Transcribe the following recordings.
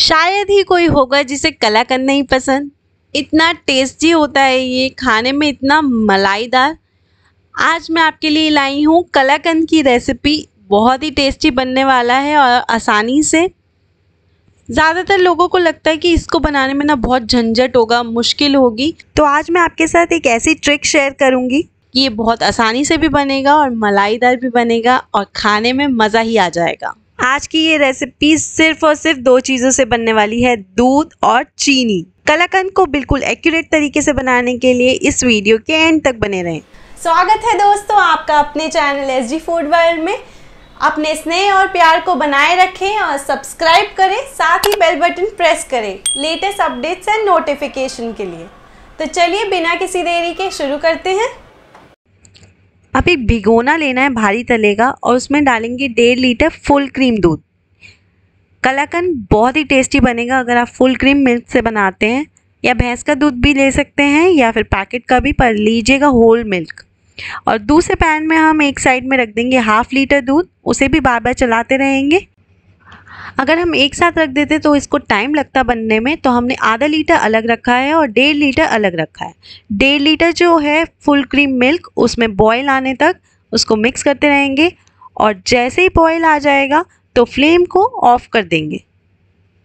शायद ही कोई होगा जिसे कलाकंद नहीं पसंद इतना टेस्टी होता है ये खाने में इतना मलाईदार आज मैं आपके लिए लाई हूँ कलाकंद की रेसिपी बहुत ही टेस्टी बनने वाला है और आसानी से ज़्यादातर लोगों को लगता है कि इसको बनाने में ना बहुत झंझट होगा मुश्किल होगी तो आज मैं आपके साथ एक ऐसी ट्रिक शेयर करूँगी कि ये बहुत आसानी से भी बनेगा और मलाईदार भी बनेगा और खाने में मज़ा ही आ जाएगा आज की ये रेसिपी सिर्फ और सिर्फ दो चीज़ों से बनने वाली है दूध और चीनी कलाकंद को बिल्कुल एक्यूरेट तरीके से बनाने के लिए इस वीडियो के एंड तक बने रहें स्वागत है दोस्तों आपका अपने channel S G food world में अपने स्नेह और प्यार को बनाए रखें और सब्सक्राइब करें साथ ही बेल बटन प्रेस करें लेटेस्ट अपडेट्स एंड नोटिफिकेशन के लिए तो चलिए बिना किसी देरी के शुरू करते हैं अभी भिगोना लेना है भारी तले का और उसमें डालेंगे डेढ़ लीटर फुल क्रीम दूध कलाकंद बहुत ही टेस्टी बनेगा अगर आप फुल क्रीम मिल्क से बनाते हैं या भैंस का दूध भी ले सकते हैं या फिर पैकेट का भी पर लीजिएगा होल मिल्क और दूसरे पैन में हम एक साइड में रख देंगे हाफ़ लीटर दूध उसे भी बार बार चलाते रहेंगे अगर हम एक साथ रख देते तो इसको टाइम लगता बनने में तो हमने आधा लीटर अलग रखा है और डेढ़ लीटर अलग रखा है डेढ़ लीटर जो है फुल क्रीम मिल्क उसमें बॉयल आने तक उसको मिक्स करते रहेंगे और जैसे ही बॉयल आ जाएगा तो फ्लेम को ऑफ़ कर देंगे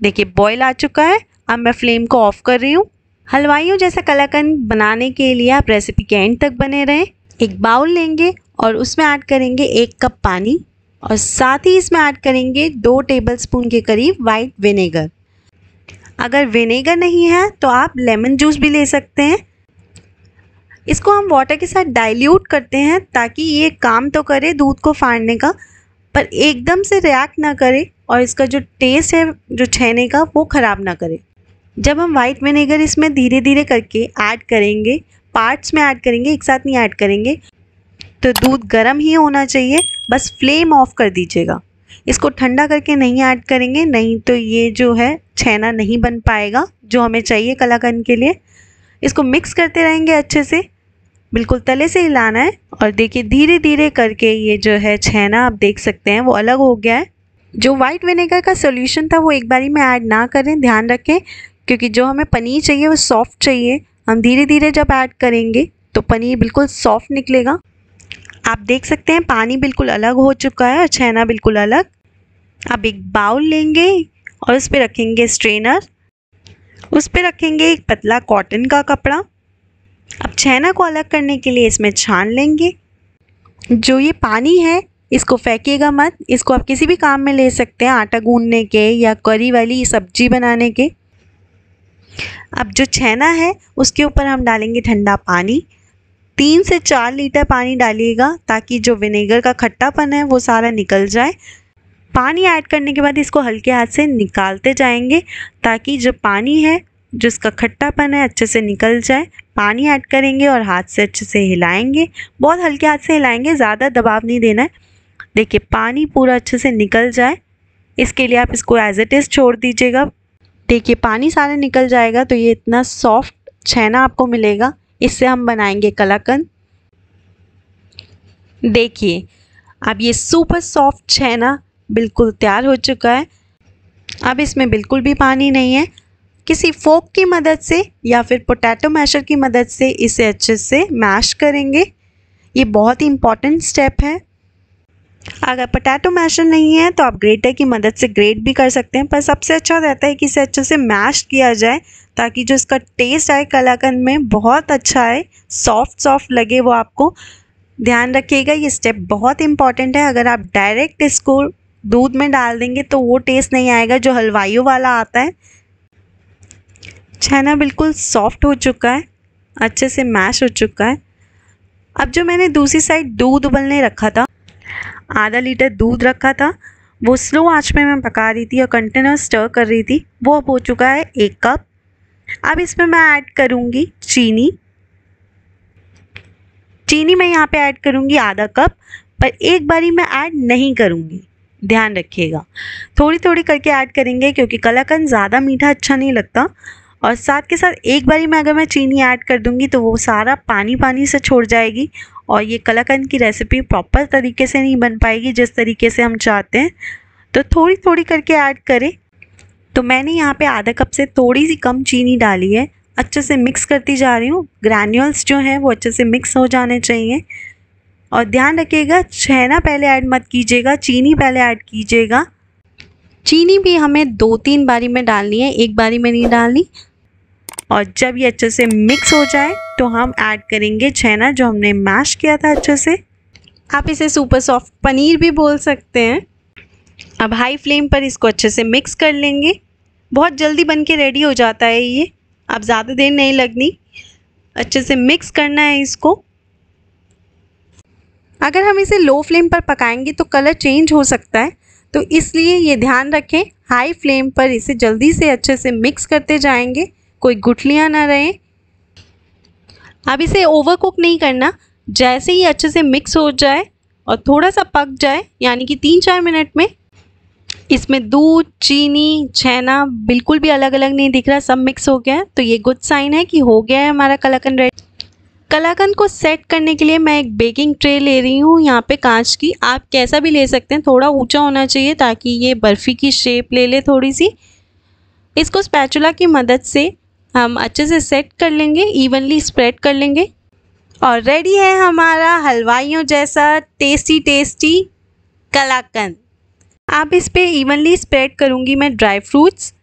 देखिए बॉयल आ चुका है अब मैं फ्लेम को ऑफ़ कर रही हूँ हलवाइयों जैसा कलाकंद बनाने के लिए आप रेसिपी के एंड तक बने रहें एक बाउल लेंगे और उसमें ऐड करेंगे एक कप पानी और साथ ही इसमें ऐड करेंगे दो टेबलस्पून के करीब वाइट विनेगर अगर विनेगर नहीं है तो आप लेमन जूस भी ले सकते हैं इसको हम वाटर के साथ डाइल्यूट करते हैं ताकि ये काम तो करे दूध को फाड़ने का पर एकदम से रिएक्ट ना करे और इसका जो टेस्ट है जो छहने का वो ख़राब ना करे जब हम वाइट विनेगर इसमें धीरे धीरे करके ऐड करेंगे पार्ट्स में ऐड करेंगे एक साथ नहीं ऐड करेंगे तो दूध गर्म ही होना चाहिए बस फ्लेम ऑफ कर दीजिएगा इसको ठंडा करके नहीं ऐड करेंगे नहीं तो ये जो है छैना नहीं बन पाएगा जो हमें चाहिए कलाकंद के लिए इसको मिक्स करते रहेंगे अच्छे से बिल्कुल तले से हिलाना है और देखिए धीरे धीरे करके ये जो है छैना आप देख सकते हैं वो अलग हो गया है जो वाइट विनेगर का सोल्यूशन था वो एक बारी में ऐड ना करें ध्यान रखें क्योंकि जो हमें पनीर चाहिए वो सॉफ्ट चाहिए हम धीरे धीरे जब ऐड करेंगे तो पनीर बिल्कुल सॉफ्ट निकलेगा आप देख सकते हैं पानी बिल्कुल अलग हो चुका है और छैना बिल्कुल अलग अब एक बाउल लेंगे और उस पर रखेंगे स्ट्रेनर उस पर रखेंगे एक पतला कॉटन का कपड़ा अब छैना को अलग करने के लिए इसमें छान लेंगे जो ये पानी है इसको फेंकेगा मत इसको आप किसी भी काम में ले सकते हैं आटा गूंदने के या करी वाली सब्जी बनाने के अब जो छैना है उसके ऊपर हम डालेंगे ठंडा पानी तीन से चार लीटर पानी डालिएगा ताकि जो विनेगर का खट्टापन है वो सारा निकल जाए पानी ऐड करने के बाद इसको हल्के हाथ से निकालते जाएंगे ताकि जो पानी है जिसका खट्टापन है अच्छे से निकल जाए पानी ऐड करेंगे और हाथ से अच्छे से हिलाएंगे बहुत हल्के हाथ से हिलाएंगे ज़्यादा दबाव नहीं देना है देखिए पानी पूरा अच्छे से निकल जाए इसके लिए आप इसको एज इट इज़ छोड़ दीजिएगा देखिए पानी सारा निकल जाएगा तो ये इतना सॉफ्ट छैना आपको मिलेगा इससे हम बनाएंगे कलाकंद देखिए अब ये सुपर सॉफ्ट छेना बिल्कुल तैयार हो चुका है अब इसमें बिल्कुल भी पानी नहीं है किसी फोक की मदद से या फिर पोटैटो मैशर की मदद से इसे अच्छे से मैश करेंगे ये बहुत ही इम्पॉर्टेंट स्टेप है अगर पटैटो मैशर नहीं है तो आप ग्रेटर की मदद से ग्रेट भी कर सकते हैं पर सबसे अच्छा रहता है कि इसे अच्छे से मैश किया जाए ताकि जो इसका टेस्ट आए कलाकंद में बहुत अच्छा आए सॉफ्ट सॉफ्ट लगे वो आपको ध्यान रखिएगा ये स्टेप बहुत इंपॉर्टेंट है अगर आप डायरेक्ट इसको दूध में डाल देंगे तो वो टेस्ट नहीं आएगा जो हलवाइयों वाला आता है छैना बिल्कुल सॉफ्ट हो चुका है अच्छे से मैश हो चुका है अब जो मैंने दूसरी साइड दूध उबलने रखा था आधा लीटर दूध रखा था वो स्लो आंच में मैं पका रही थी और कंटिन्यूस स्टर कर रही थी वो अब हो चुका है एक कप अब इसमें मैं ऐड करूँगी चीनी चीनी मैं यहाँ पे ऐड करूँगी आधा कप पर एक बारी मैं ऐड नहीं करूँगी ध्यान रखिएगा थोड़ी थोड़ी करके ऐड करेंगे क्योंकि कलाकंद ज़्यादा मीठा अच्छा नहीं लगता और साथ के साथ एक बारी में अगर मैं चीनी ऐड कर दूँगी तो वो सारा पानी पानी से छोड़ जाएगी और ये कलाकंद की रेसिपी प्रॉपर तरीके से नहीं बन पाएगी जिस तरीके से हम चाहते हैं तो थोड़ी थोड़ी करके ऐड करें तो मैंने यहाँ पे आधा कप से थोड़ी सी कम चीनी डाली है अच्छे से मिक्स करती जा रही हूँ ग्रैन्यूल्स जो हैं वो अच्छे से मिक्स हो जाने चाहिए और ध्यान रखिएगा छेना पहले ऐड मत कीजिएगा चीनी पहले ऐड कीजिएगा चीनी भी हमें दो तीन बारी में डालनी है एक बारी में नहीं डालनी और जब ये अच्छे से मिक्स हो जाए तो हम ऐड करेंगे छेना जो हमने मैश किया था अच्छे से आप इसे सुपर सॉफ्ट पनीर भी बोल सकते हैं अब हाई फ्लेम पर इसको अच्छे से मिक्स कर लेंगे बहुत जल्दी बन के रेडी हो जाता है ये अब ज़्यादा देर नहीं लगनी अच्छे से मिक्स करना है इसको अगर हम इसे लो फ्लेम पर पकाएंगे तो कलर चेंज हो सकता है तो इसलिए ये ध्यान रखें हाई फ्लेम पर इसे जल्दी से अच्छे से मिक्स करते जाएंगे कोई गुठलियाँ ना रहे अब इसे ओवर कुक नहीं करना जैसे ही अच्छे से मिक्स हो जाए और थोड़ा सा पक जाए यानी कि तीन चार मिनट में इसमें दूध चीनी छेना बिल्कुल भी अलग अलग नहीं दिख रहा सब मिक्स हो गया है तो ये गुड साइन है कि हो गया है हमारा कलाकंद रेड कलाकंद को सेट करने के लिए मैं एक बेकिंग ट्रे ले रही हूँ यहाँ पे कांच की आप कैसा भी ले सकते हैं थोड़ा ऊंचा होना चाहिए ताकि ये बर्फ़ी की शेप ले ले थोड़ी सी इसको स्पैचुला की मदद से हम अच्छे से सेट कर लेंगे इवनली स्प्रेड कर लेंगे और रेडी है हमारा हलवाइयों जैसा टेस्टी टेस्टी कलाकंद आप इस पर इवनली स्प्रेड करूँगी मैं ड्राई फ्रूट्स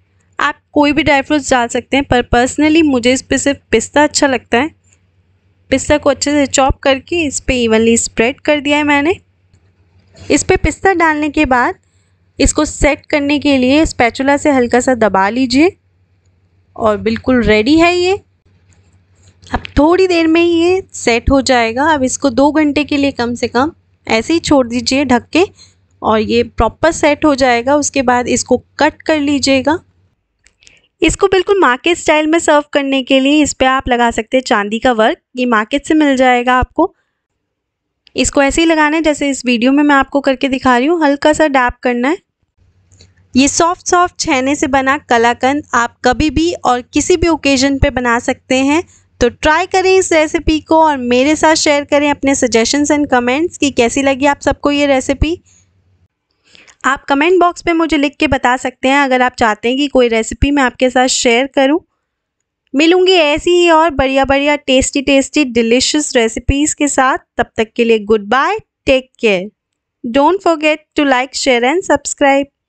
आप कोई भी ड्राई फ्रूट्स डाल सकते हैं पर पर्सनली मुझे इस पर सिर्फ पिस्ता अच्छा लगता है पिस्ता को अच्छे से चॉप करके इस पर इवनली स्प्रेड कर दिया है मैंने इस पर पिस्ता डालने के बाद इसको सेट करने के लिए स्पैचुला से हल्का सा दबा लीजिए और बिल्कुल रेडी है ये अब थोड़ी देर में ये सेट हो जाएगा अब इसको दो घंटे के लिए कम से कम ऐसे ही छोड़ दीजिए ढक के और ये प्रॉपर सेट हो जाएगा उसके बाद इसको कट कर लीजिएगा इसको बिल्कुल मार्केट स्टाइल में सर्व करने के लिए इस पर आप लगा सकते हैं चांदी का वर्क ये मार्केट से मिल जाएगा आपको इसको ऐसे ही लगाना है जैसे इस वीडियो में मैं आपको करके दिखा रही हूँ हल्का सा डैप करना है ये सॉफ्ट सॉफ्ट छहने से बना कलाकंद आप कभी भी और किसी भी ओकेज़न पे बना सकते हैं तो ट्राई करें इस रेसिपी को और मेरे साथ शेयर करें अपने सजेशंस एंड कमेंट्स कि कैसी लगी आप सबको ये रेसिपी आप कमेंट बॉक्स में मुझे लिख के बता सकते हैं अगर आप चाहते हैं कि कोई रेसिपी मैं आपके साथ शेयर करूँ मिलूंगी ऐसी ही और बढ़िया बढ़िया टेस्टी टेस्टी डिलिशियस रेसिपीज़ के साथ तब तक के लिए good bye take care don't forget to like share and subscribe